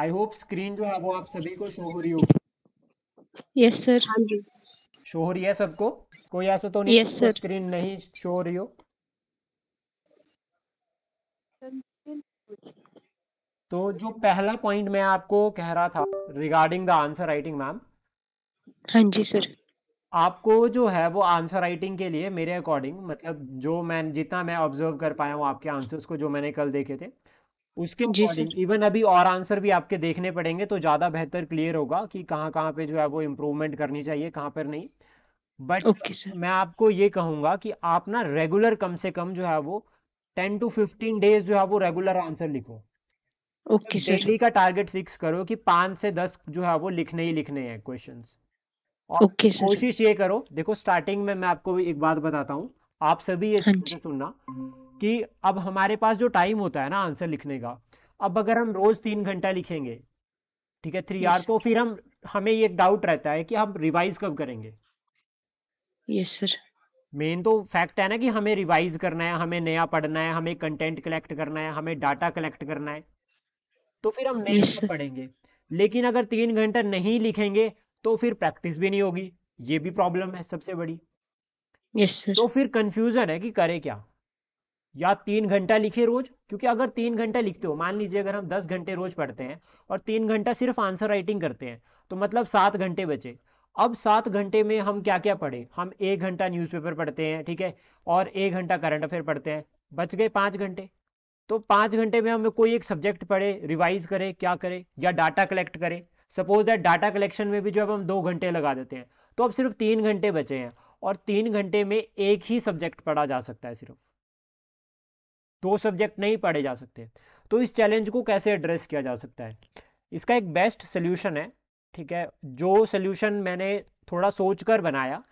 I hope screen जो है वो आप सभी को शो हो रही होगी यस सर शो हो रही है सबको कोई ऐसा तो नहीं yes, तो स्क्रीन नहीं शो हो रही हो तो जो पहला पॉइंट मैं आपको कह रहा था regarding the answer writing ma'am हाँ जी सर आपको जो है वो आंसर राइटिंग के लिए मेरे अकॉर्डिंग मतलब जो मैं जितना मैं ऑब्जर्व कर पाया हूँ आपके आंसर्स को जो मैंने कल देखे थे उसके अकॉर्डिंग इवन अभी और आंसर भी आपके देखने पड़ेंगे तो ज़्यादा बेहतर क्लियर होगा कि कहाँ कहाँ पे जो है वो इम्प्रूवमेंट करनी चाहिए कहाँ पर नहीं बट okay, मैं आपको ये कहूंगा कि आप ना रेगुलर कम से कम जो है वो टेन टू फिफ्टीन डेज जो है वो रेगुलर आंसर लिखो ओके okay, डेली का टारगेट फिक्स करो कि पांच से दस जो है वो लिखने ही लिखने हैं क्वेश्चन और okay, कोशिश ये करो देखो स्टार्टिंग में मैं आपको एक बात बताता हूँ आप सभी ये हाँ सुनना कि अब हमारे पास जो टाइम होता है ना आंसर लिखने का अब अगर हम रोज तीन घंटा लिखेंगे ठीक है थ्री आर तो फिर हम हमें ये डाउट रहता है कि हम रिवाइज कब करेंगे यस सर मेन तो फैक्ट है ना कि हमें रिवाइज करना है हमें नया पढ़ना है हमें कंटेंट कलेक्ट करना है हमें डाटा कलेक्ट करना है तो फिर हम नए yes, पढ़ेंगे लेकिन अगर तीन घंटा नहीं लिखेंगे तो फिर प्रैक्टिस भी नहीं होगी ये भी प्रॉब्लम है सबसे बड़ी यस yes, सर तो फिर कंफ्यूजन है कि करे क्या या तीन घंटा लिखे रोज क्योंकि अगर तीन घंटा लिखते हो मान लीजिए अगर हम दस घंटे रोज पढ़ते हैं और तीन घंटा सिर्फ आंसर राइटिंग करते हैं तो मतलब सात घंटे बचे अब सात घंटे में हम क्या क्या पढ़े हम एक घंटा न्यूज़पेपर पढ़ते हैं ठीक है और एक घंटा करंट अफेयर पढ़ते हैं बच गए पांच घंटे तो पांच घंटे में हमें कोई एक सब्जेक्ट पढ़े रिवाइज करे क्या करे या डाटा कलेक्ट करे सपोज दैट डाटा कलेक्शन में भी जो अब हम दो घंटे लगा देते हैं तो अब सिर्फ तीन घंटे बचे हैं और तीन घंटे में एक ही सब्जेक्ट पढ़ा जा सकता है सिर्फ दो सब्जेक्ट नहीं पढ़े जा सकते तो इस चैलेंज को कैसे एड्रेस किया जा सकता है इसका एक बेस्ट सोल्यूशन है ठीक है जो सोल्यूशन मैंने थोड़ा सोच कर बनाया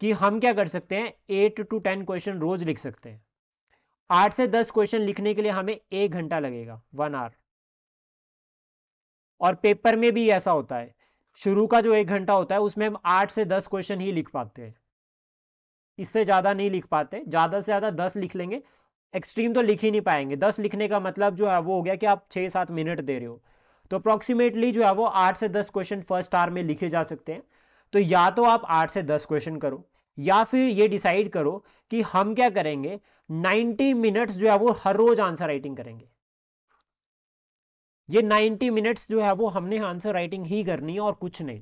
कि हम क्या कर सकते हैं एट टू टेन क्वेश्चन रोज लिख सकते हैं आठ से दस क्वेश्चन लिखने के लिए हमें एक घंटा लगेगा वन आवर और पेपर में भी ऐसा होता है शुरू का जो एक घंटा होता है उसमें हम आठ से दस क्वेश्चन ही लिख पाते हैं इससे ज़्यादा नहीं लिख पाते ज़्यादा से ज़्यादा दस लिख लेंगे एक्सट्रीम तो लिख ही नहीं पाएंगे दस लिखने का मतलब जो है वो हो गया कि आप छह सात मिनट दे रहे हो तो अप्रोक्सीमेटली जो है वो आठ से दस क्वेश्चन फर्स्ट आर में लिखे जा सकते हैं तो या तो आप आठ से दस क्वेश्चन करो या फिर ये डिसाइड करो कि हम क्या करेंगे 90 मिनट्स जो है वो हर रोज आंसर राइटिंग करेंगे ये 90 मिनट्स जो है वो हमने आंसर राइटिंग ही करनी है और कुछ नहीं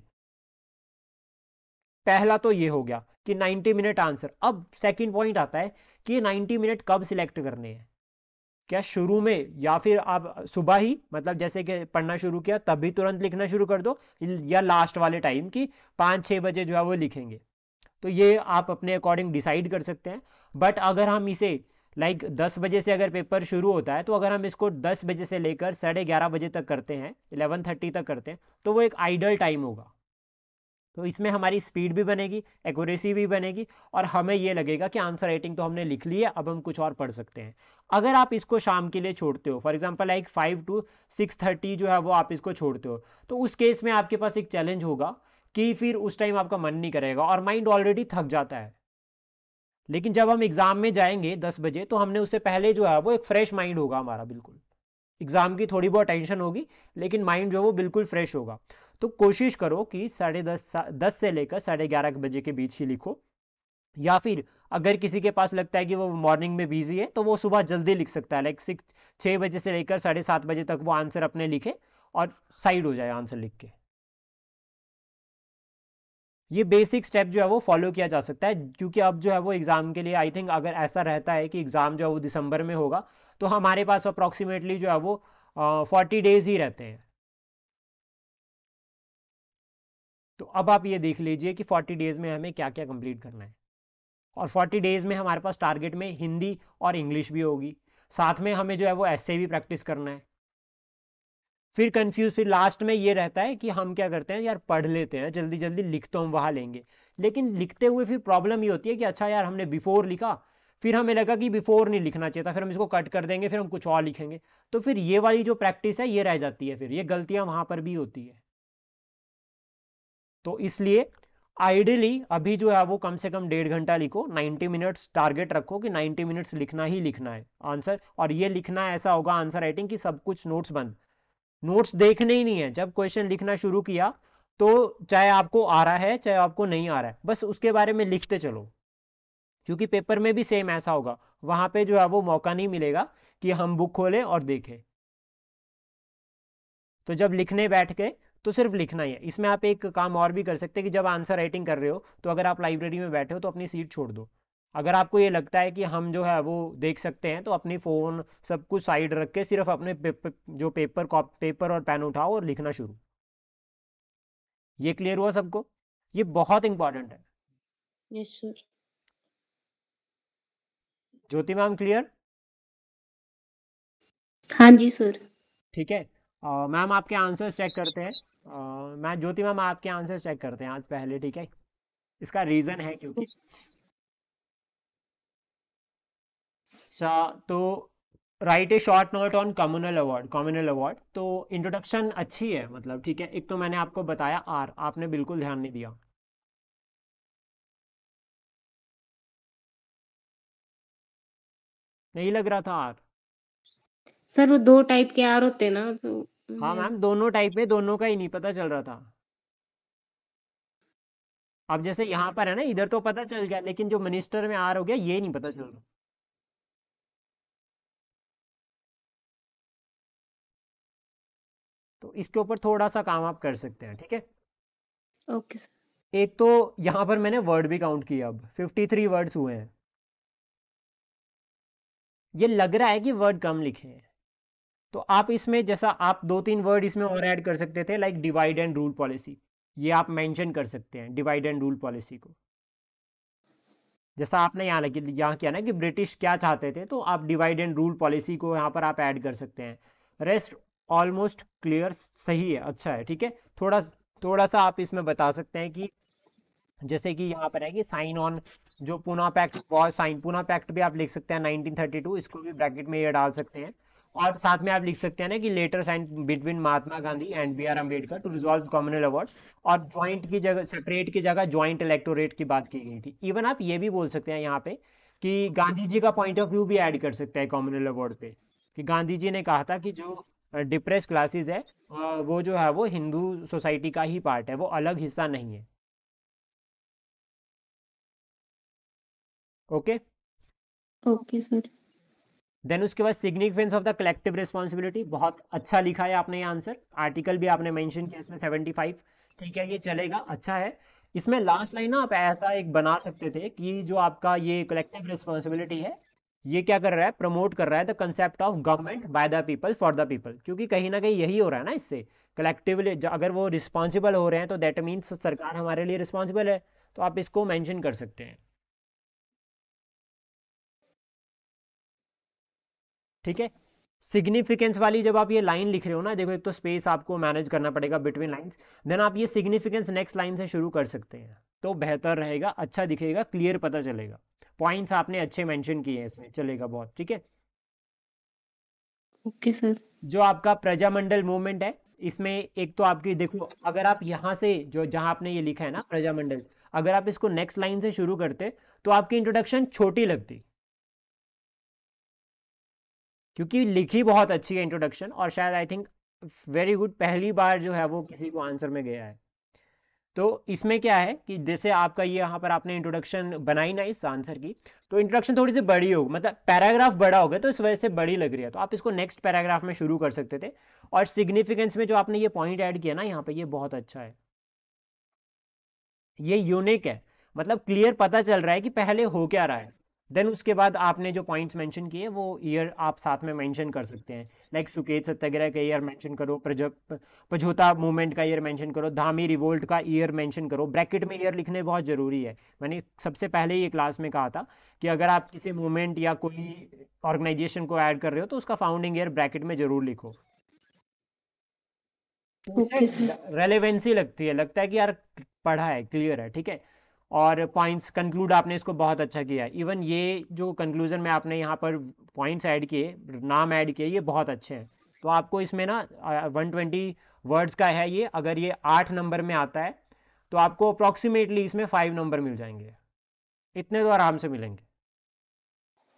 पहला तो ये हो गया कि 90 मिनट आंसर अब सेकंड पॉइंट आता है कि 90 मिनट कब सिलेक्ट करने हैं क्या शुरू में या फिर आप सुबह ही मतलब जैसे कि पढ़ना शुरू किया तभी तुरंत लिखना शुरू कर दो या लास्ट वाले टाइम की पाँच छः बजे जो है वो लिखेंगे तो ये आप अपने अकॉर्डिंग डिसाइड कर सकते हैं बट अगर हम इसे लाइक like, बजे से अगर पेपर शुरू होता है तो अगर हम इसको दस बजे से लेकर साढ़े ग्यारह बजे तक करते हैं इलेवन थर्टी तक करते हैं तो वो एक आइडल टाइम होगा तो इसमें हमारी स्पीड भी बनेगी एक्यूरेसी भी बनेगी और हमें ये लगेगा कि आंसर राइटिंग तो हमने लिख ली है अब हम कुछ और पढ़ सकते हैं अगर आप इसको शाम के लिए छोड़ते हो for example like five to six thirty जो है वो आप इसको छोड़ते हो तो उस केस में आपके पास एक चैलेंज होगा कि फिर उस टाइम आपका मन नहीं करेगा और माइंड ऑलरेडी थक जाता है लेकिन जब हम एग्जाम में जाएंगे दस बजे तो हमने उससे पहले जो है वो एक फ्रेश माइंड होगा हमारा बिल्कुल एग्जाम की थोड़ी बहुत टेंशन होगी लेकिन माइंड जो है वो बिल्कुल फ्रेश होगा तो कोशिश करो कि साढ़े दस दस से लेकर साढ़े ग्यारह बजे के बीच ही लिखो या फिर अगर किसी के पास लगता है कि वो मॉर्निंग में बिजी है तो वो सुबह जल्दी लिख सकता है लाइक सिक्स छः बजे से लेकर साढ़े सात बजे तक वो आंसर अपने लिखे और साइड हो जाए आंसर लिख के ये बेसिक स्टेप जो है वो फॉलो किया जा सकता है क्योंकि अब जो है वो एग्ज़ाम के लिए आई थिंक अगर ऐसा रहता है कि एग्ज़ाम जो है वो दिसंबर में होगा तो हमारे पास अप्रॉक्सीमेटली जो है वो फोर्टी डेज ही रहते हैं तो अब आप ये देख लीजिए कि 40 डेज में हमें क्या क्या कंप्लीट करना है और 40 डेज में हमारे पास टारगेट में हिंदी और इंग्लिश भी होगी साथ में हमें जो है वो ऐसे भी प्रैक्टिस करना है फिर कंफ्यूज फिर लास्ट में ये रहता है कि हम क्या करते हैं यार पढ़ लेते हैं जल्दी जल्दी लिख तो हम वहां लेंगे लेकिन लिखते हुए फिर प्रॉब्लम ये होती है कि अच्छा यार हमने बिफोर लिखा फिर हमें लगा कि बिफोर नहीं लिखना चाहिए था फिर हम इसको कट कर देंगे फिर हम कुछ और लिखेंगे तो फिर ये वाली जो प्रैक्टिस है ये रह जाती है फिर ये गलतियाँ वहां पर भी होती है तो इसलिए आइडियली अभी जो है वो कम से कम डेढ़ घंटा लिखो 90 मिनट्स टारगेट रखो कि 90 मिनट्स लिखना ही लिखना है आंसर और ये लिखना ऐसा होगा आंसर राइटिंग कि सब कुछ नोट्स बंद नोट्स देखने ही नहीं है जब क्वेश्चन लिखना शुरू किया तो चाहे आपको आ रहा है चाहे आपको नहीं आ रहा है बस उसके बारे में लिखते चलो क्योंकि पेपर में भी सेम ऐसा होगा वहां पे जो है वो मौका नहीं मिलेगा कि हम बुक खोलें और देखें तो जब लिखने बैठ गए तो सिर्फ लिखना ही है इसमें आप एक काम और भी कर सकते हैं कि जब आंसर राइटिंग कर रहे हो तो अगर आप लाइब्रेरी में बैठे हो तो अपनी सीट छोड़ दो अगर आपको ये लगता है कि हम जो है वो देख सकते हैं तो अपनी फ़ोन सब कुछ साइड रख के सिर्फ अपने पेपर जो पेपर पेपर और पेन उठाओ और लिखना शुरू ये क्लियर हुआ सबको ये बहुत इंपॉर्टेंट है yes, ज्योति मैम क्लियर हाँ जी सर ठीक है मैम आपके आंसर्स चेक करते हैं मैं ज्योति मैम आपके आंसर चेक करते हैं आज पहले ठीक है इसका रीजन है क्योंकि तो write a short note on communal award communal award तो इंट्रोडक्शन अच्छी है मतलब ठीक है एक तो मैंने आपको बताया आर आपने बिल्कुल ध्यान नहीं दिया नहीं लग रहा था आर सर वो दो टाइप के आर होते ना तो हाँ मैम हम्म। दोनों टाइप में दोनों का ही नहीं पता चल रहा था अब जैसे अच्छा। यहाँ पर है ना इधर तो पता चल गया लेकिन जो मिनिस्टर में आर हो गया ये नहीं पता चल रहा तो इसके ऊपर थोड़ा सा काम आप कर सकते हैं ठीक है ओके सर एक तो यहाँ पर मैंने वर्ड भी काउंट किया अब 53 वर्ड्स हुए हैं ये लग रहा है कि वर्ड कम लिखे हैं तो आप इसमें जैसा आप दो तीन वर्ड इसमें और ऐड कर सकते थे like divide and rule policy ये आप मेंशन कर सकते हैं डिवाइड एंड रूल पॉलिसी को जैसा आपने यहाँ यहाँ किया ना कि ब्रिटिश क्या चाहते थे तो आप डिवाइड एंड रूल पॉलिसी को यहाँ पर आप ऐड कर सकते हैं रेस्ट ऑलमोस्ट क्लियर सही है अच्छा है ठीक है थोड़ा थोड़ा सा आप इसमें बता सकते हैं कि जैसे कि यहाँ पर है कि साइन ऑन जो Poona pact was sign Poona pact भी आप लिख सकते हैं 1932 इसको भी ब्रैकेट में ये डाल सकते हैं और साथ में आप लिख सकते हैं ना कि letter sign between Mahatma Gandhi and B R Ambedkar to resolve communal award और ज्वाइंट की जगह सेपरेट की जगह ज्वाइंट इलेक्टोरेट की बात की गई थी इवन आप ये भी बोल सकते हैं यहाँ पे कि गांधी जी का पॉइंट ऑफ व्यू भी ऐड कर सकते हैं कॉम्युनल अवार्ड पे कि गांधी जी ने कहा था कि जो डिप्रेस uh, क्लासेस है uh, वो जो है वो हिंदू सोसाइटी का ही पार्ट है वो अलग हिस्सा नहीं है ओके ओके सर देन उसके बाद significance of the collective responsibility बहुत अच्छा लिखा है आपने ये आंसर आर्टिकल भी आपने मेंशन किया इसमें 75 ठीक है ये चलेगा अच्छा है इसमें लास्ट लाइन ना आप ऐसा एक बना सकते थे कि जो आपका ये कलेक्टिव रिस्पॉन्सिबिलिटी है ये क्या कर रहा है प्रमोट कर रहा है the concept of government by the people for the people क्योंकि कहीं ना कहीं यही हो रहा है ना इससे कलेक्टिवली अगर वो रिस्पॉन्सिबल हो रहे हैं तो दैट मीन्स सरकार हमारे लिए रिस्पॉन्सिबल है तो आप इसको मैंशन कर सकते हैं ठीक है सिग्निफिकेंस वाली जब आप ये लाइन लिख रहे हो ना देखो एक तो स्पेस आपको मैनेज करना पड़ेगा बिटवीन लाइंस देन आप ये सिग्निफिकेंस नेक्स्ट लाइन से शुरू कर सकते हैं तो बेहतर रहेगा अच्छा दिखेगा क्लियर पता चलेगा पॉइंट्स आपने अच्छे मेंशन किए हैं इसमें चलेगा बहुत ठीक है ओके सर जो आपका प्रजामंडल मूवमेंट है इसमें एक तो आपकी देखो अगर आप यहां से जो जहां आपने ये लिखा है ना प्रजामंडल अगर आप इसको नेक्स्ट लाइन से शुरू करते तो आपकी इंट्रोडक्शन छोटी लगती क्योंकि लिखी बहुत अच्छी है इंट्रोडक्शन और शायद आई थिंक वेरी गुड पहली बार जो है वो किसी को आंसर में गया है तो इसमें क्या है कि जैसे आपका ये यहाँ पर आपने इंट्रोडक्शन बनाई ना इस आंसर की तो इंट्रोडक्शन थोड़ी सी बड़ी होगी मतलब पैराग्राफ बड़ा हो गया तो इस वजह से बड़ी लग रही है तो आप इसको नेक्स्ट पैराग्राफ में शुरू कर सकते थे और सिग्निफिकेंस में जो आपने ये पॉइंट ऐड किया ना यहाँ पे ये बहुत अच्छा है ये यूनिक है मतलब क्लियर पता चल रहा है कि पहले हो क्या रहा है देन उसके बाद आपने जो पॉइंट्स मेंशन किए वो ईयर आप साथ में मेंशन कर सकते हैं लाइक like, सुकेत सत्याग्रह का ईयर मेंशन करो पझोता मूवमेंट का ईयर मेंशन करो धामी रिवोल्ट का ईयर मेंशन करो ब्रैकेट में ईयर लिखने बहुत ज़रूरी है मैंने सबसे पहले ही क्लास में कहा था कि अगर आप किसी मूवमेंट या कोई ऑर्गेनाइजेशन को ऐड कर रहे हो तो उसका फाउंडिंग ईयर ब्रैकेट में ज़रूर लिखो रेलिवेंसी लगती है लगता है कि यार पढ़ा है क्लियर है ठीक है और पॉइंट्स कंक्लूड आपने इसको बहुत अच्छा किया इवन ये जो कंक्लूजन में आपने यहाँ पर पॉइंट्स ऐड किए नाम ऐड किए ये बहुत अच्छे हैं तो आपको इसमें ना 120 वर्ड्स का है ये अगर ये आठ नंबर में आता है तो आपको अप्रोक्सीमेटली इसमें फाइव नंबर मिल जाएंगे इतने तो आराम से मिलेंगे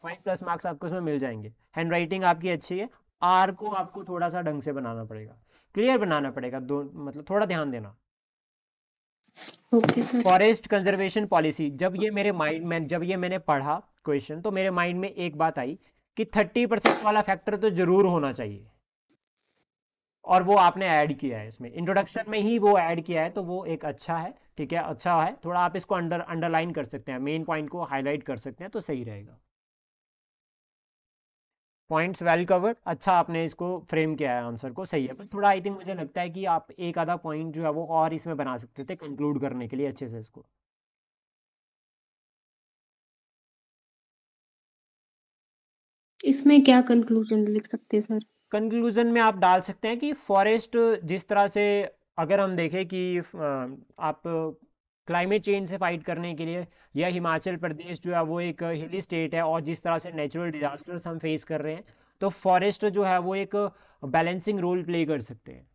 फाइव प्लस मार्क्स आपको इसमें मिल जाएंगे हैंड राइटिंग आपकी अच्छी है आर को आपको थोड़ा सा ढंग से बनाना पड़ेगा क्लियर बनाना पड़ेगा दो मतलब थोड़ा ध्यान देना फॉरेस्ट कंजर्वेशन पॉलिसी जब ये मेरे माइंड में जब ये मैंने पढ़ा क्वेश्चन तो मेरे माइंड में एक बात आई कि थर्टी परसेंट वाला फैक्टर तो जरूर होना चाहिए और वो आपने ऐड किया है इसमें इंट्रोडक्शन में ही वो ऐड किया है तो वो एक अच्छा है ठीक है अच्छा है थोड़ा आप इसको अंडर अंडरलाइन कर सकते हैं मेन पॉइंट को हाईलाइट कर सकते हैं तो सही रहेगा पॉइंट्स वेल कवर अच्छा आपने इसको फ्रेम किया है आंसर को सही है पर थोड़ा आई थिंक मुझे लगता है कि आप एक आधा पॉइंट जो है वो और इसमें बना सकते थे कंक्लूड करने के लिए अच्छे से इसको इसमें क्या कंक्लूजन लिख सकते हैं सर कंक्लूजन में आप डाल सकते हैं कि फॉरेस्ट जिस तरह से अगर हम देखें कि आप क्लाइमेट चेंज से फाइट करने के लिए या हिमाचल प्रदेश जो है वो एक हिली स्टेट है और जिस तरह से नेचुरल डिजास्टर्स हम फेस कर रहे हैं तो फॉरेस्ट जो है वो एक बैलेंसिंग रोल प्ले कर सकते हैं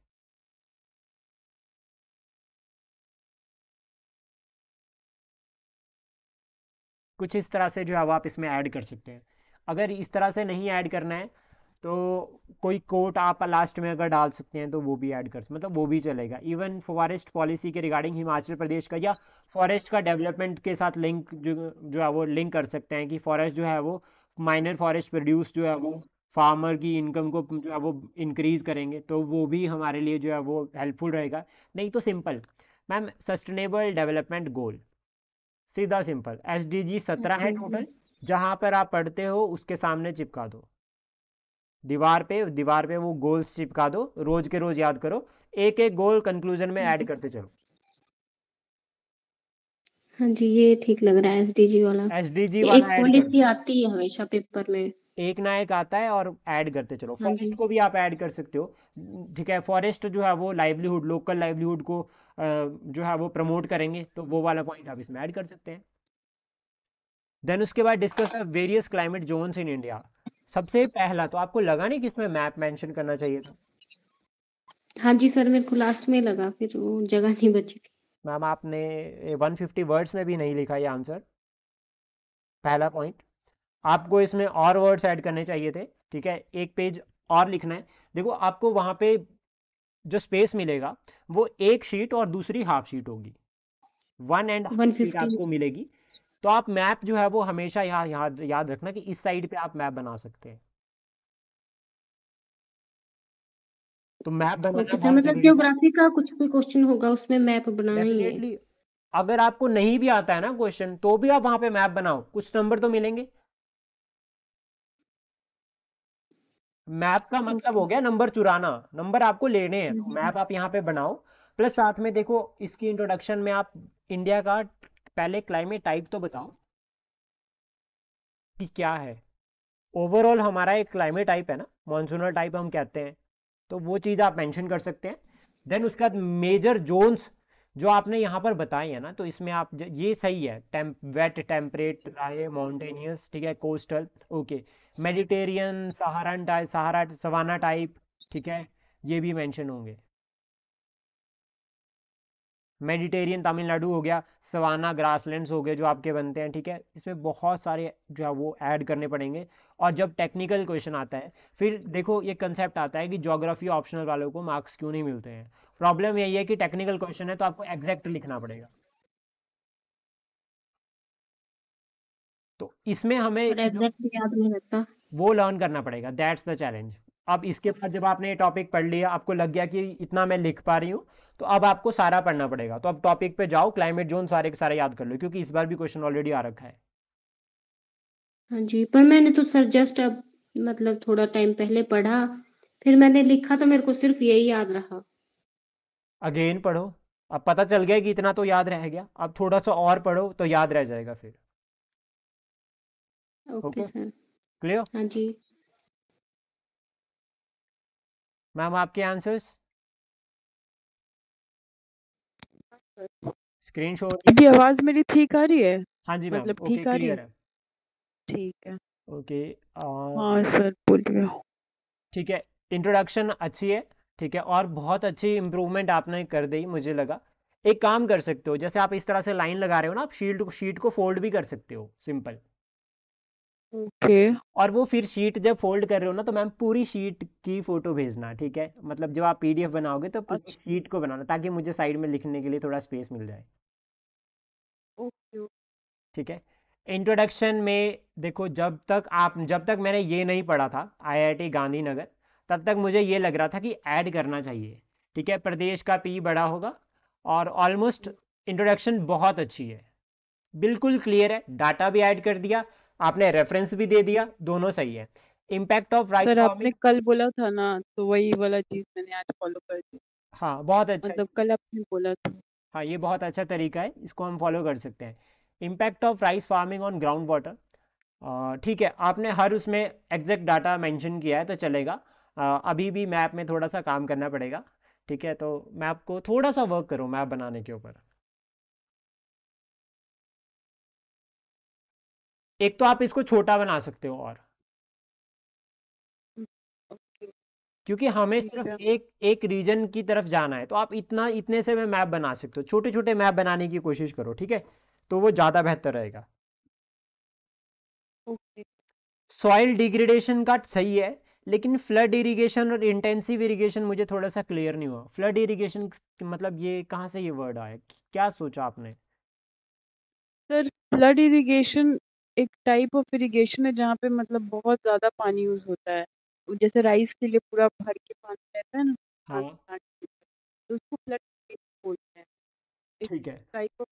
कुछ इस तरह से जो है वो आप इसमें ऐड कर सकते हैं अगर इस तरह से नहीं ऐड करना है तो कोई कोट आप लास्ट में अगर डाल सकते हैं तो वो भी ऐड कर सकते मतलब वो भी चलेगा इवन फॉरेस्ट पॉलिसी के रिगार्डिंग हिमाचल प्रदेश का या फॉरेस्ट का डेवलपमेंट के साथ लिंक जो जो है वो लिंक कर सकते हैं कि फॉरेस्ट जो है वो माइनर फॉरेस्ट प्रोड्यूस जो है वो फार्मर की इनकम को जो है वो इंक्रीज करेंगे तो वो भी हमारे लिए जो है वो हेल्पफुल रहेगा नहीं तो simple ma'am sustainable development goal सीधा सिंपल एस डी जी सत्रह है टोटल अच्छा, जहां पर आप पढ़ते हो उसके सामने चिपका दो दीवार पे दीवार पे वो गोल्स चिपका दो रोज के रोज याद करो एक एक गोल कंक्लूजन में ऐड करते चलो हाँ जी ये ठीक लग रहा है एसडीजी वाला एसडीजी वाला एक पॉलिसी आती है हमेशा पेपर में एक ना एक आता है और ऐड करते चलो फॉरेस्ट हाँ को भी आप ऐड कर सकते हो ठीक है फॉरेस्ट जो है वो लाइवलीहुड लोकल लाइवलीहुड को जो है वो प्रमोट करेंगे तो वो वाला पॉइंट आप इसमें ऐड कर सकते हैं देन उसके बाद discuss various climate zones in India सबसे पहला तो आपको लगा नहीं कि इसमें मैप मेंशन करना चाहिए था हाँ जी सर मेरे को लास्ट में लगा फिर वो जगह नहीं बची थी मैम आपने 150 वर्ड्स में भी नहीं लिखा ये आंसर पहला पॉइंट आपको इसमें और वर्ड्स ऐड करने चाहिए थे ठीक है एक पेज और लिखना है देखो आपको वहां पे जो स्पेस मिलेगा वो एक शीट और दूसरी हाफ शीट होगी वन एंड हाफ शीट आपको मिलेगी तो आप मैप जो है वो हमेशा यहाँ याद याद रखना कि इस साइड पे आप मैप बना सकते हैं तो मैप ज्योग्राफी मतलब का कुछ भी क्वेश्चन होगा उसमें मैप बनाना ही अगर आपको नहीं भी आता है ना क्वेश्चन तो भी आप वहां पे मैप बनाओ कुछ नंबर तो मिलेंगे मैप का मतलब हो गया नंबर चुराना नंबर आपको लेने हैं तो हम्म, हम्म। मैप आप यहाँ पे बनाओ प्लस साथ में देखो इसकी इंट्रोडक्शन में आप इंडिया का पहले क्लाइमेट टाइप तो बताओ कि क्या है ओवरऑल हमारा एक क्लाइमेट टाइप है ना मॉनसूनल टाइप हम कहते हैं तो वो चीज़ आप मेंशन कर सकते हैं देन उसके बाद मेजर जोन्स जो आपने यहां पर बताए हैं ना तो इसमें आप ये सही है टेम, वेट टेम्परेट राय माउंटेनियस ठीक है coastal okay mediterranean Sahara type Sahara savanna type ठीक है ये भी मेंशन होंगे मेडिटेरियन तमिलनाडु हो गया सवाना ग्रासलैंड्स हो गए जो आपके बनते हैं ठीक है इसमें बहुत सारे जो है वो ऐड करने पड़ेंगे और जब टेक्निकल क्वेश्चन आता है फिर देखो ये कंसेप्ट आता है कि जोग्राफी ऑप्शनल वालों को मार्क्स क्यों नहीं मिलते हैं प्रॉब्लम यही है कि टेक्निकल क्वेश्चन है तो आपको एग्जैक्ट लिखना पड़ेगा तो इसमें हमें वो लर्न करना पड़ेगा दैट्स द चैलेंज अब इसके बाद जब आपने ये टॉपिक पढ़ लिया आपको लग गया कि इतना मैं लिख पा रही हूँ तो अब आपको सारा पढ़ना पड़ेगा तो अब टॉपिक पे जाओ क्लाइमेट जोन सारे के सारे याद कर लो क्योंकि इस बार भी क्वेश्चन ऑलरेडी आ रखा है हाँ जी पर मैंने तो सर जस्ट अब मतलब थोड़ा टाइम पहले पढ़ा फिर मैंने लिखा तो मेरे को सिर्फ यही याद रहा अगेन पढ़ो अब पता चल गया कि इतना तो याद रह गया अब थोड़ा सा और पढ़ो तो याद रह जाएगा फिर ओके सर क्लियर हाँ जी मैम आपके आंसर्स स्क्रीन शो जी आवाज मेरी ठीक आ रही है हाँ जी मतलब ठीक आ रही है ठीक है ओके हाँ सर ठीक है इंट्रोडक्शन अच्छी है ठीक है और बहुत अच्छी इंप्रूवमेंट आपने कर दी मुझे लगा एक काम कर सकते हो जैसे आप इस तरह से लाइन लगा रहे हो ना आप शील्ड शीट को फोल्ड भी कर सकते हो सिंपल ओके और वो फिर शीट जब फोल्ड कर रहे हो ना तो मैम पूरी शीट की फोटो भेजना ठीक है मतलब जब आप पीडीएफ बनाओगे तो पूरी अच्छा शीट को बनाना ताकि मुझे साइड में लिखने के लिए थोड़ा स्पेस मिल जाए ओके ठीक है इंट्रोडक्शन में देखो जब तक आप जब तक मैंने ये नहीं पढ़ा था आईआईटी गांधीनगर तब तक मुझे ये लग रहा था कि ऐड करना चाहिए ठीक है प्रदेश का पी बड़ा होगा और ऑलमोस्ट इंट्रोडक्शन बहुत अच्छी है बिल्कुल क्लियर है डाटा भी ऐड कर दिया आपने रेफरेंस भी दे दिया दोनों सही है इम्पैक्ट ऑफ राइट सर आपने कल बोला था ना तो वही वाला चीज मैंने आज फॉलो कर दी हाँ बहुत अच्छा मतलब कल आपने बोला था हाँ ये बहुत अच्छा तरीका है इसको हम फॉलो कर सकते हैं impact of rice farming on ground water ठीक है आपने हर उसमें एग्जैक्ट डाटा मेंशन किया है तो चलेगा uh, अभी भी मैप में थोड़ा सा काम करना पड़ेगा ठीक है तो मैं आपको थोड़ा सा वर्क करूँ मैप बनाने के ऊपर एक तो आप इसको छोटा बना सकते हो और क्योंकि हमें सिर्फ एक एक रीजन की तरफ जाना है तो आप इतना इतने से मैं मैप बना सकते हो छोटे छोटे मैप बनाने की कोशिश करो ठीक है तो वो ज्यादा बेहतर रहेगा सॉइल डिग्रेडेशन का सही है लेकिन फ्लड इरिगेशन और इंटेंसिव इरिगेशन मुझे थोड़ा सा क्लियर नहीं हुआ फ्लड इरिगेशन मतलब ये कहाँ से ये वर्ड आया क्या सोचा आपने सर फ्लड इरिगेशन एक टाइप ऑफ इरीगेशन है जहाँ पे मतलब बहुत ज्यादा पानी यूज होता है जैसे राइस के लिए पूरा भर के पानी रहता है ना हाँ तो उसको फ्लड बोलते हैं ठीक है टाइप ऑफ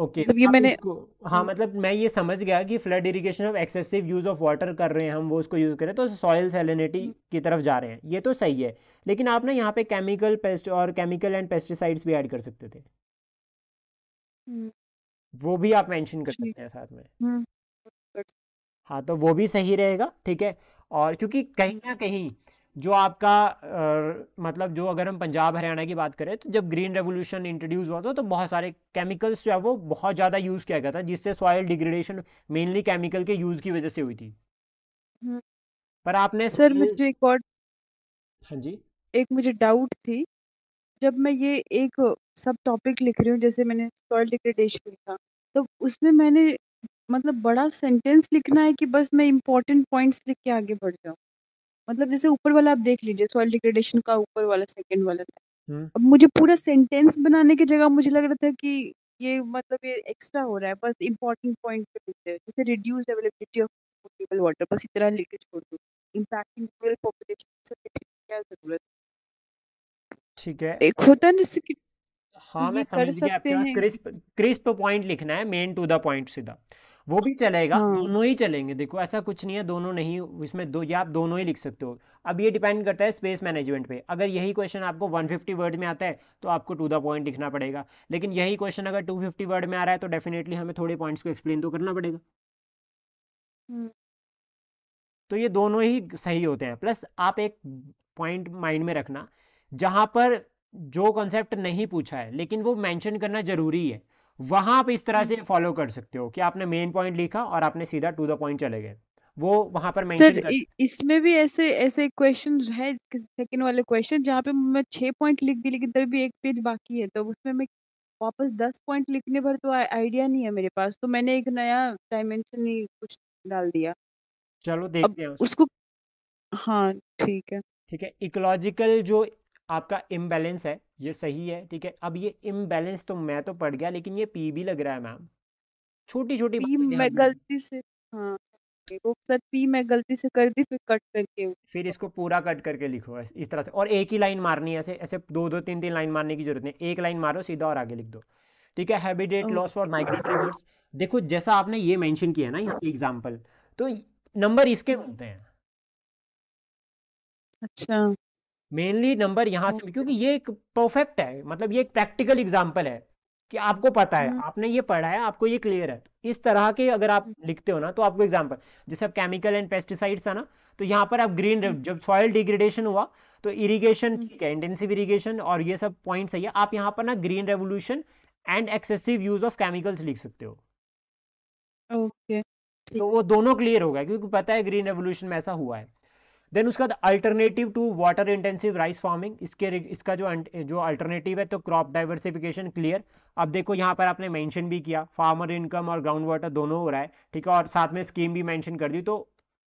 ओके मतलब ये मैंने इसको हाँ, हाँ मतलब मैं ये समझ गया कि flood irrigation of excessive use of water कर रहे हैं हम वो उसको यूज कर रहे हैं तो सॉइल सेलिनिटी हम्म। की तरफ जा रहे हैं ये तो सही है लेकिन आप ना यहाँ पे केमिकल पेस्ट और केमिकल एंड पेस्टिसाइड्स भी ऐड कर सकते थे हम्म। वो भी आप मेंशन कर सकते हैं साथ में हम्म। हाँ तो वो भी सही रहेगा ठीक है और क्योंकि कहीं ना कहीं जो आपका आ, मतलब जो अगर हम पंजाब हरियाणा की बात करें तो जब ग्रीन रेवोल्यूशन इंट्रोड्यूस हुआ था तो बहुत सारे केमिकल्स जो है वो बहुत ज़्यादा यूज़ किया गया था जिससे सॉयल डिग्रेडेशन मेनली केमिकल के यूज़ की वजह से हुई थी हम्म। पर आपने सर मुझे एक और हाँ जी एक मुझे डाउट थी जब मैं ये एक सब टॉपिक लिख रही हूँ जैसे मैंने सॉइल डिग्रेडेशन लिखा तो उसमें मैंने मतलब बड़ा सेंटेंस लिखना है कि बस मैं इंपॉर्टेंट पॉइंट्स लिख के आगे बढ़ जाऊँ मतलब जैसे ऊपर वाला आप देख लीजिए सॉइल डिग्रेडेशन का ऊपर वाला सेकेंड वाला था हम्म। अब मुझे पूरा सेंटेंस बनाने की जगह मुझे लग रहा था कि ये मतलब ये एक्स्ट्रा हो रहा है बस इम्पोर्टेंट पॉइंट पे लिखते हैं जैसे reduce availability of potable water बस इतना लिख के छोड़ दो इम्पैक्टिंग रूरल पॉपुलेशन क्या जरूरत ठीक है एक होता है जैसे कि हाँ मैं समझ गया आपके पास क्रिस्प क्रिस्प पॉइंट लिखना है मेन टू द पॉइंट सीधा वो भी चलेगा हाँ। दोनों ही चलेंगे देखो ऐसा कुछ नहीं है दोनों नहीं इसमें दो या आप दोनों ही लिख सकते हो अब ये डिपेंड करता है स्पेस मैनेजमेंट पे अगर यही क्वेश्चन आपको 150 वर्ड में आता है तो आपको टू द पॉइंट लिखना पड़ेगा लेकिन यही क्वेश्चन अगर 250 वर्ड में आ रहा है तो डेफिनेटली हमें थोड़े पॉइंट्स को एक्सप्लेन तो करना पड़ेगा हम्म। तो ये दोनों ही सही होते हैं प्लस आप एक पॉइंट माइंड में रखना जहां पर जो कॉन्सेप्ट नहीं पूछा है लेकिन वो मेंशन करना जरूरी है वहां पे इस तरह से फॉलो कर सकते हो कि आपने मेन पॉइंट लिखा और आपने सीधा टू द पॉइंट चले गए वो वहां पर मेंशन कर इसमें भी ऐसे ऐसे क्वेश्चन है सेकंड वाले क्वेश्चन जहाँ पे मैं छह पॉइंट लिख दी लेकिन तभी भी एक पेज बाकी है तो उसमें मैं वापस दस पॉइंट लिखने भर तो आइडिया नहीं है मेरे पास तो मैंने एक नया डायमेंशन ही कुछ डाल दिया चलो देखते हैं उसको हाँ ठीक है ठीक है इकोलॉजिकल जो आपका इम्बैलेंस है ये सही है ठीक है अब ये इम्बैलेंस तो मैं तो पढ़ गया लेकिन ये पी भी लग रहा है मैम छोटी छोटी पी मैं गलती से हाँ वो सर पी मैं गलती से कर दी फिर कट करके फिर इसको पूरा कट करके लिखो इस तरह से और एक ही लाइन मारनी है ऐसे ऐसे दो दो तीन तीन लाइन मारने की जरूरत नहीं एक लाइन मारो सीधा और आगे लिख दो ठीक है habitat loss for migratory birds देखो जैसा आपने ये मेंशन किया ना यहाँ पे एग्जांपल तो नंबर इसके बनते हैं अच्छा मेनली नंबर यहाँ से क्योंकि ये एक परफेक्ट है मतलब ये एक प्रैक्टिकल एग्जाम्पल है कि आपको पता है हम्म। आपने ये पढ़ा है आपको ये क्लियर है तो इस तरह के अगर आप हम्म। लिखते हो ना तो आपको एग्जाम्पल जैसे आप केमिकल एंड पेस्टिसाइड्स है ना तो यहाँ पर आप ग्रीन हम्म। जब सॉइल डिग्रेडेशन हुआ तो इरीगेशन ठीक है इंटेंसिव इरीगेशन और ये सब पॉइंट सही है आप यहाँ पर ना green revolution and excessive use of chemicals लिख सकते हो ओके okay. तो वो दोनों क्लियर हो गया क्योंकि पता है ग्रीन रेवोल्यूशन में ऐसा हुआ है देन उसका alternative to water intensive rice farming इसके इसका जो जो अल्टरनेटिव है तो क्रॉप डाइवर्सिफिकेशन क्लियर अब देखो यहाँ पर आपने मेंशन भी किया फार्मर इनकम और ग्राउंड वाटर दोनों हो रहा है ठीक है और साथ में स्कीम भी मेंशन कर दी तो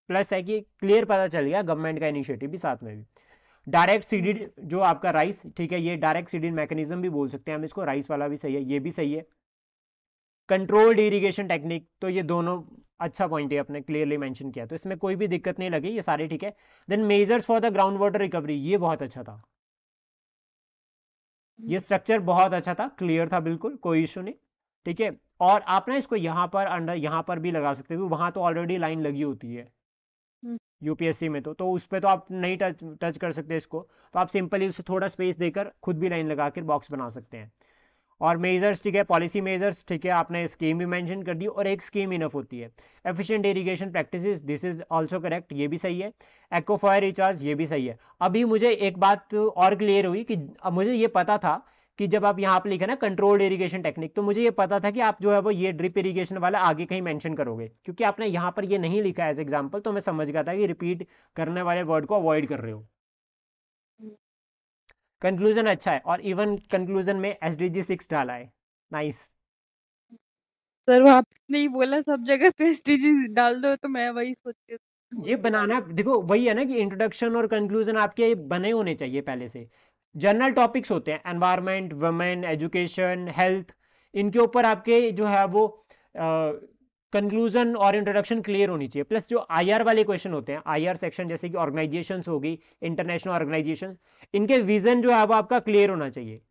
प्लस है कि क्लियर पता चल गया गवर्नमेंट का इनिशिएटिव भी साथ में भी डायरेक्ट सीडिड जो आपका राइस ठीक है ये डायरेक्ट सीडिड मैकेनिज्म भी बोल सकते हैं हम इसको राइस वाला भी सही है ये भी सही है कंट्रोल्ड इरिगेशन टेक्निक तो ये दोनों अच्छा पॉइंट है आपने क्लियरली मेंशन किया तो इसमें कोई भी दिक्कत नहीं लगी ये सारे ठीक है then measures for the ground water recovery ये बहुत अच्छा था ये स्ट्रक्चर बहुत अच्छा था क्लियर था बिल्कुल कोई इशू नहीं ठीक है और आप ना इसको यहाँ पर अंडर यहाँ पर भी लगा सकते हो वहां तो ऑलरेडी लाइन लगी होती है यूपीएससी हम्म। में तो तो उस पर तो आप नहीं टच टच कर सकते इसको तो आप सिंपली उसे थोड़ा स्पेस देकर खुद भी लाइन लगा कर बॉक्स बना सकते हैं और मेजर्स ठीक है पॉलिसी मेजर्स ठीक है आपने स्कीम भी मेंशन कर दी और एक स्कीम इनफ होती है efficient irrigation practices this is also correct ये भी सही है एक्ोफायर रिचार्ज ये भी सही है अभी मुझे एक बात और क्लियर हुई कि मुझे ये पता था कि जब आप यहाँ पर लिखे ना कंट्रोल्ड इरिगेशन टेक्निक तो मुझे ये पता था कि आप जो है वो ये ड्रिप इरिगेशन वाला आगे कहीं मेंशन करोगे क्योंकि आपने यहाँ पर ये नहीं लिखा एज एग्जाम्पल तो मैं समझ गया था कि रिपीट करने वाले वर्ड को अवॉइड कर रहे हो कंक्लूजन अच्छा है और इवन कंक्लूजन में एस डी जी सिक्स डाला है नाइस सर वो आपने ही बोला सब जगह पे एस डी जी डाल दो तो मैं वही सोचती ये बनाना देखो वही है ना कि इंट्रोडक्शन और कंक्लूजन आपके बने होने चाहिए पहले से जनरल टॉपिक्स होते हैं एनवायरमेंट वुमेन एजुकेशन हेल्थ इनके ऊपर आपके जो है वो कंक्लूजन और इंट्रोडक्शन क्लियर होनी चाहिए प्लस जो आईआर वाले क्वेश्चन होते हैं आईआर सेक्शन जैसे कि ऑर्गेनाइजेशन होगी इंटरनेशनल ऑर्गेनाइजेशन इनके विजन जो है वो आपका क्लियर होना चाहिए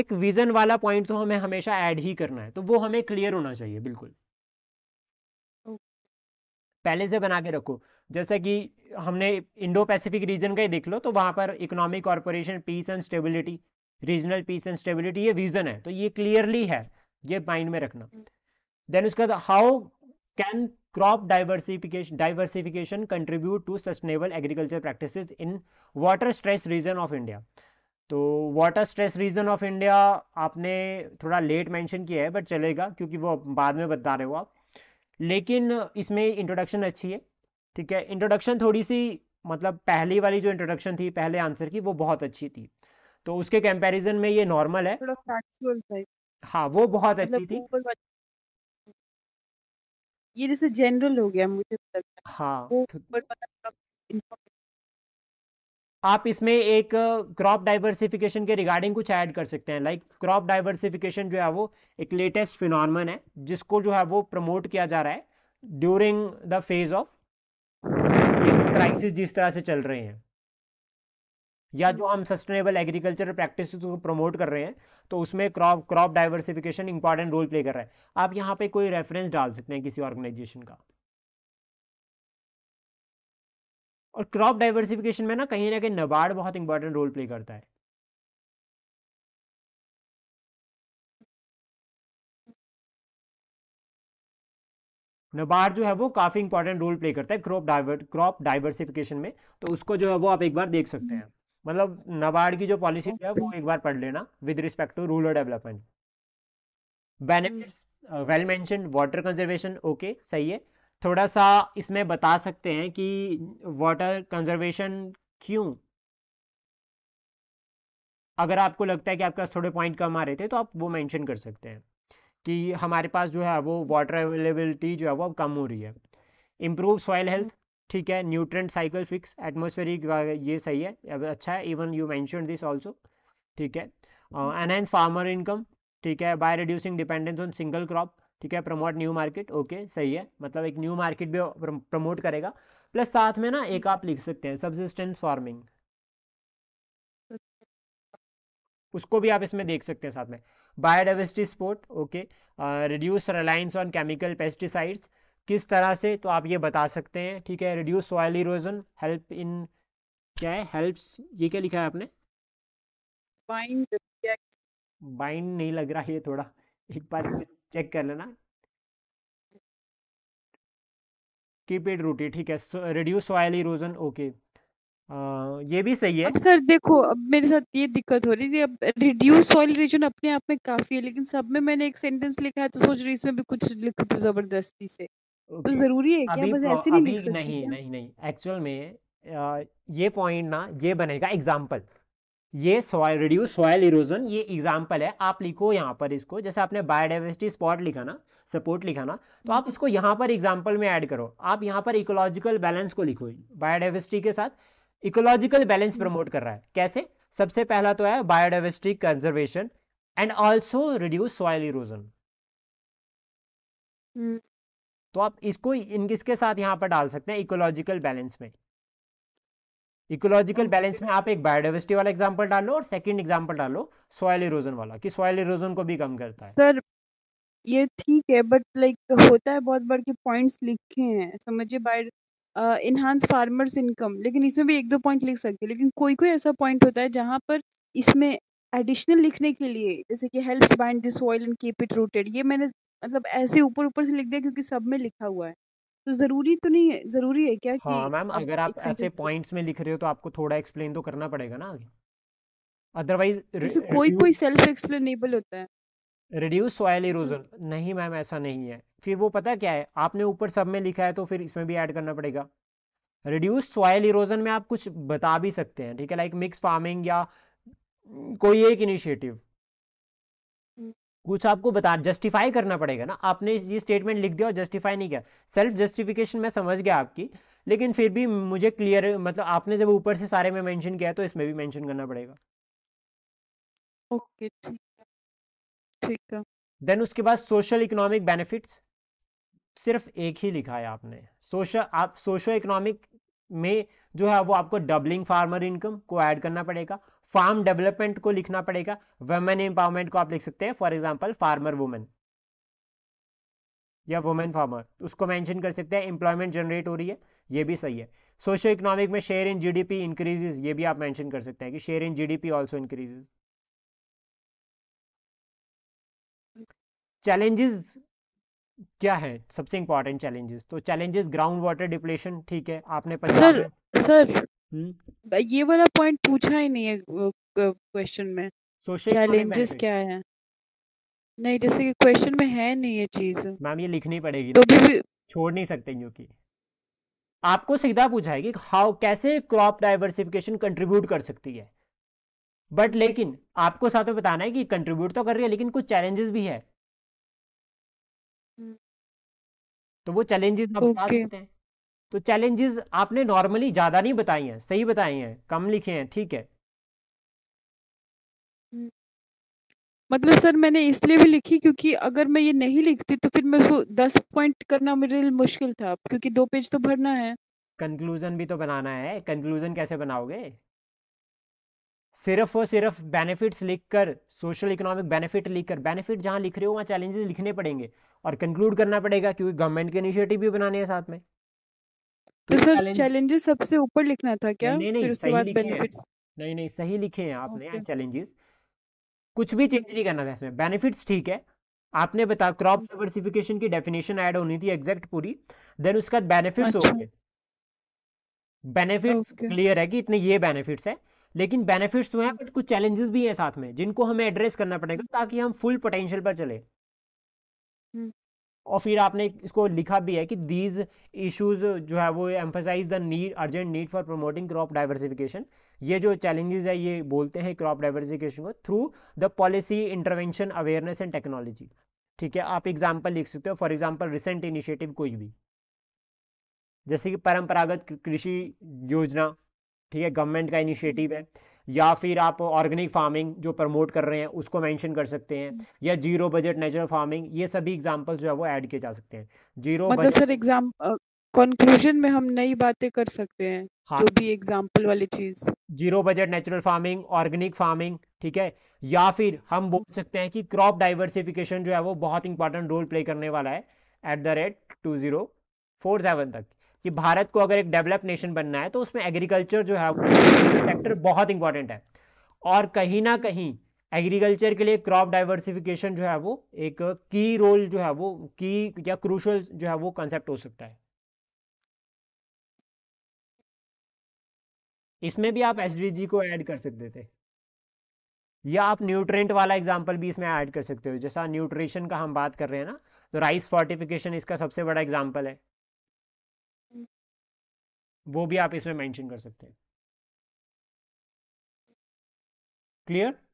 एक विजन वाला पॉइंट तो हमें हमेशा ऐड ही करना है तो वो हमें क्लियर होना चाहिए बिल्कुल पहले से बना के रखो जैसे कि हमने इंडो पैसिफिक रीजन का ही देख लो तो वहां पर economic corporation peace and stability regional peace and stability ये विजन है तो ये क्लियरली है ये माइंड में रखना देन हम्म। उसके बाद how can crop diversification diversification contribute to sustainable agriculture practice in water stress region of India तो water stress region of India आपने थोड़ा लेट मैंशन किया है बट चलेगा क्योंकि वो बाद में बता रहे हो आप लेकिन इसमें इंट्रोडक्शन अच्छी है ठीक है इंट्रोडक्शन थोड़ी सी मतलब पहली वाली जो इंट्रोडक्शन थी पहले आंसर की वो बहुत अच्छी थी तो उसके कंपैरिजन में ये नॉर्मल है हाँ वो बहुत मतलब अच्छी थी ये जैसे जनरल हो गया मुझे तो हाँ मतलब आप इसमें एक क्रॉप डाइवर्सिफिकेशन के रिगार्डिंग कुछ ऐड कर सकते हैं लाइक क्रॉप डाइवर्सिफिकेशन जो है वो एक लेटेस्ट फिनॉर्मन है जिसको जो है वो प्रमोट किया जा रहा है during the phase of crisis जिस तरह से चल रहे हैं या जो हम सस्टेनेबल एग्रीकल्चर प्रैक्टिस को प्रमोट कर रहे हैं तो उसमें crop crop diversification important role play कर रहा है आप यहाँ पे कोई रेफरेंस डाल सकते हैं किसी ऑर्गेनाइजेशन का और क्रॉप डाइवर्सिफिकेशन में ना कहीं ना कहीं नबार्ड बहुत इंपॉर्टेंट रोल प्ले करता है नबार्ड जो है वो काफी इंपॉर्टेंट रोल प्ले करता है क्रॉप डाइवर्ट क्रॉप डाइवर्सिफिकेशन में तो उसको जो है वो आप एक बार देख सकते हैं मतलब नबार्ड की जो पॉलिसी है वो एक बार पढ़ लेना with respect to rural development benefits well mention water conservation okay सही है थोड़ा सा इसमें बता सकते हैं कि वाटर कंजर्वेशन क्यों अगर आपको लगता है कि आपके पास थोड़े पॉइंट कम आ रहे थे तो आप वो मेंशन कर सकते हैं कि हमारे पास जो है वो वाटर अवेलेबिलिटी जो है वो अब कम हो रही है इम्प्रूव सॉइल हेल्थ ठीक है न्यूट्रेंट साइकिल फिक्स एटमोस्फेरिक ये सही है अच्छा है even you mention this also ठीक है एनहेंस फार्मर इनकम ठीक है by reducing dependence on single crop ठीक है प्रमोट न्यू मार्केट ओके सही है मतलब एक न्यू मार्केट भी प्रमोट करेगा प्लस साथ में ना एक आप लिख सकते हैं सब्सिस्टेंस फार्मिंग उसको भी आप इसमें देख सकते हैं साथ में biodiversity support okay reduce reliance on chemical pesticides किस तरह से तो आप ये बता सकते हैं ठीक है reduce soil erosion help in क्या है हेल्प्स ये क्या लिखा है आपने बाइंड बाइंड नहीं लग रहा ये थोड़ा एक बार चेक कर लेना कीप इट रूटी ठीक है reduce soil erosion okay ah, ये भी सही है अब सर देखो अब मेरे साथ ये दिक्कत हो रही थी अब रिड्यूस सॉइल रीजन अपने आप में काफी है लेकिन सब में मैंने एक सेंटेंस लिखा है तो सोच रही इसमें भी कुछ लिख दू तो जबरदस्ती से तो जरूरी है क्या बस ऐसे नहीं नहीं नहीं नहीं नहीं एक्चुअल में ये पॉइंट ना ये बनेगा एग्जाम्पल ये सॉयल रिड्यूस सॉयल इरोजन ये एग्जाम्पल है आप लिखो यहाँ पर इसको जैसे आपने बायोडाइवर्सिटी स्पॉट लिखा ना सपोर्ट लिखा ना तो आप इसको हम्म। यहाँ पर एग्जाम्पल में ऐड करो आप यहाँ पर इकोलॉजिकल बैलेंस को लिखो बायोडाइवर्सिटी के साथ इकोलॉजिकल बैलेंस हम्म। प्रमोट कर रहा है कैसे सबसे पहला तो है biodiversity conservation and also reduce soil erosion hmm. तो आप इसको इन किसके साथ यहाँ पर डाल सकते हैं इकोलॉजिकल बैलेंस में इकोलॉजिकल बैलेंस में आप एक बायोडाइवर्सिटी वाला एग्जाम्पल डालो और सेकंड एग्जाम्पल डालो सॉयल इरोजन वाला कि सॉयल इरोजन को भी कम करता है सर ये ठीक है बट लाइक like, होता है बहुत बार के पॉइंट्स लिखे हैं समझिए बाय इनहांस फार्मर्स इनकम लेकिन इसमें भी एक दो पॉइंट लिख सकते हैं लेकिन कोई कोई ऐसा पॉइंट होता है जहाँ पर इसमें एडिशनल लिखने के लिए जैसे कि help bind this soil and keep it rooted ये मैंने मतलब ऐसे ऊपर ऊपर से लिख दिया क्योंकि सब में लिखा हुआ है तो जरूरी तो नहीं है जरूरी है क्या हाँ मैम अगर आप ऐसे पॉइंट्स में लिख रहे हो तो आपको थोड़ा एक्सप्लेन तो करना पड़ेगा ना आगे अदरवाइज कोई कोई सेल्फ एक्सप्लेनेबल होता है रिड्यूस सॉयल इरोजन नहीं मैम ऐसा नहीं है फिर वो पता क्या है आपने ऊपर सब में लिखा है तो फिर इसमें भी ऐड करना पड़ेगा रिड्यूस सॉयल इरोजन में आप कुछ बता भी सकते हैं ठीक है लाइक मिक्स फार्मिंग या कोई एक इनिशिएटिव कुछ आपको बता जस्टिफाई करना पड़ेगा ना आपने ये स्टेटमेंट लिख दिया और जस्टिफाई नहीं किया सेल्फ जस्टिफिकेशन मैं समझ गया आपकी लेकिन फिर भी मुझे क्लियर मतलब आपने जब ऊपर से सारे में मेंशन किया तो इसमें भी मेंशन करना पड़ेगा ओके ठीक है देन उसके बाद सोशल इकोनॉमिक बेनिफिट्स सिर्फ एक ही लिखा है आपने सोशल आप सोशो इकोनॉमिक में जो है वो आपको डबलिंग फार्मर इनकम को ऐड करना पड़ेगा फार्म डेवलपमेंट को लिखना पड़ेगा वेमेन एम्पावरमेंट को आप लिख सकते हैं फॉर एग्जाम्पल फार्मर वुमेन या वुमेन फार्मर तो उसको मैंशन कर सकते हैं एम्प्लॉयमेंट जनरेट हो रही है ये भी सही है सोशो इकोनॉमिक में शेयर इन जीडीपी इंक्रीजेस ये भी आप मेंशन कर सकते हैं कि share in GDP also increases challenges क्या है सबसे इम्पोर्टेंट चैलेंजेस तो चैलेंजेस ग्राउंड वाटर डिप्लेशन ठीक है आपने सर सर हुँ? हम्म? ये वाला पॉइंट पूछा ही नहीं है क्वेश्चन में चैलेंजेस क्या है नहीं जैसे कि क्वेश्चन में है नहीं ये चीज मैम ये लिखनी पड़ेगी तो भी भी छोड़ नहीं सकते क्योंकि आपको सीधा पूछा है कि हाउ कैसे क्रॉप डाइवर्सिफिकेशन कंट्रीब्यूट कर सकती है बट लेकिन आपको साथ में बताना है कि कंट्रीब्यूट तो कर रही है लेकिन कुछ चैलेंजेस भी है तो वो चैलेंजेस आप बता okay. सकते हैं तो चैलेंजेस आपने नॉर्मली ज्यादा नहीं बताई हैं सही बताई हैं कम लिखे हैं ठीक है मतलब सर मैंने इसलिए भी लिखी क्योंकि अगर मैं ये नहीं लिखती तो फिर मैं उसको दस पॉइंट करना मेरे लिए मुश्किल था क्योंकि दो पेज तो भरना है कंक्लूजन भी तो बनाना है कंक्लूजन कैसे बनाओगे सिर्फ और सिर्फ बेनिफिट्स लिखकर सोशल इकोनॉमिक बेनिफिट लिखकर बेनिफिट जहां लिख रहे हो वहां चैलेंजेस लिखने पड़ेंगे और कंक्लूड करना पड़ेगा क्योंकि गवर्नमेंट के इनिशिएटिव भी बनाने हैं साथ में तो, तो सर चैलेंजेस सबसे ऊपर लिखना था क्या नहीं नहीं सही लिखे नहीं नहीं सही लिखे हैं आपने चैलेंजेस कुछ भी चेंज नहीं करना था इसमें बेनिफिट्स ठीक है आपने बता क्रॉप डाइवर्सिफिकेशन की डेफिनेशन ऐड होनी थी एग्जैक्ट पूरी देन उसका बेनिफिट्स हो अच्छा। गए बेनिफिट्स क्लियर है कि इतने ये बेनिफिट्स है लेकिन बेनिफिट्स तो हैं बट हम्म। कुछ चैलेंजेस भी हैं साथ में जिनको हमें एड्रेस करना पड़ेगा ताकि हम फुल पोटेंशियल पर चले हम्म। और फिर आपने इसको लिखा भी है कि दीज इश्यूज जो है वो emphasize the need urgent need for promoting crop diversification ये जो चैलेंजेस है ये बोलते हैं क्रॉप डाइवर्सिफिकेशन को through the policy intervention awareness and technology ठीक है आप एग्जाम्पल लिख सकते हो फॉर एग्जाम्पल रिसेंट इनिशिएटिव कोई भी जैसे कि परंपरागत कृषि योजना ठीक है गवर्नमेंट का इनिशिएटिव है या फिर आप ऑर्गेनिक फार्मिंग जो प्रमोट कर रहे हैं उसको मेंशन कर सकते हैं या जीरो बजट नेचुरल फार्मिंग ये सभी एग्जांपल्स जो है वो ऐड किए जा सकते हैं जीरो मतलब सर एग्जाम कंक्लूजन में हम नई बातें कर सकते हैं हाँ, जो भी एग्जांपल वाली चीज zero budget natural farming organic farming ठीक है या फिर हम बोल सकते हैं कि क्रॉप डाइवर्सिफिकेशन जो है वो बहुत इंपॉर्टेंट रोल प्ले करने वाला है at the rate two zero four seven तक कि भारत को अगर एक डेवलप नेशन बनना है तो उसमें एग्रीकल्चर जो है वो सेक्टर बहुत इंपॉर्टेंट है और कहीं ना कहीं एग्रीकल्चर के लिए क्रॉप डाइवर्सिफिकेशन जो है वो एक की रोल जो है वो की या क्रूशल जो है वो कॉन्सेप्ट हो सकता है इसमें भी आप एस को ऐड कर सकते थे या आप न्यूट्रेंट वाला एग्जाम्पल भी इसमें ऐड कर सकते हो जैसा न्यूट्रिशन का हम बात कर रहे हैं ना तो राइस फोर्टिफिकेशन इसका सबसे बड़ा एग्जाम्पल है वो भी आप इसमें मेंशन कर सकते हैं क्लियर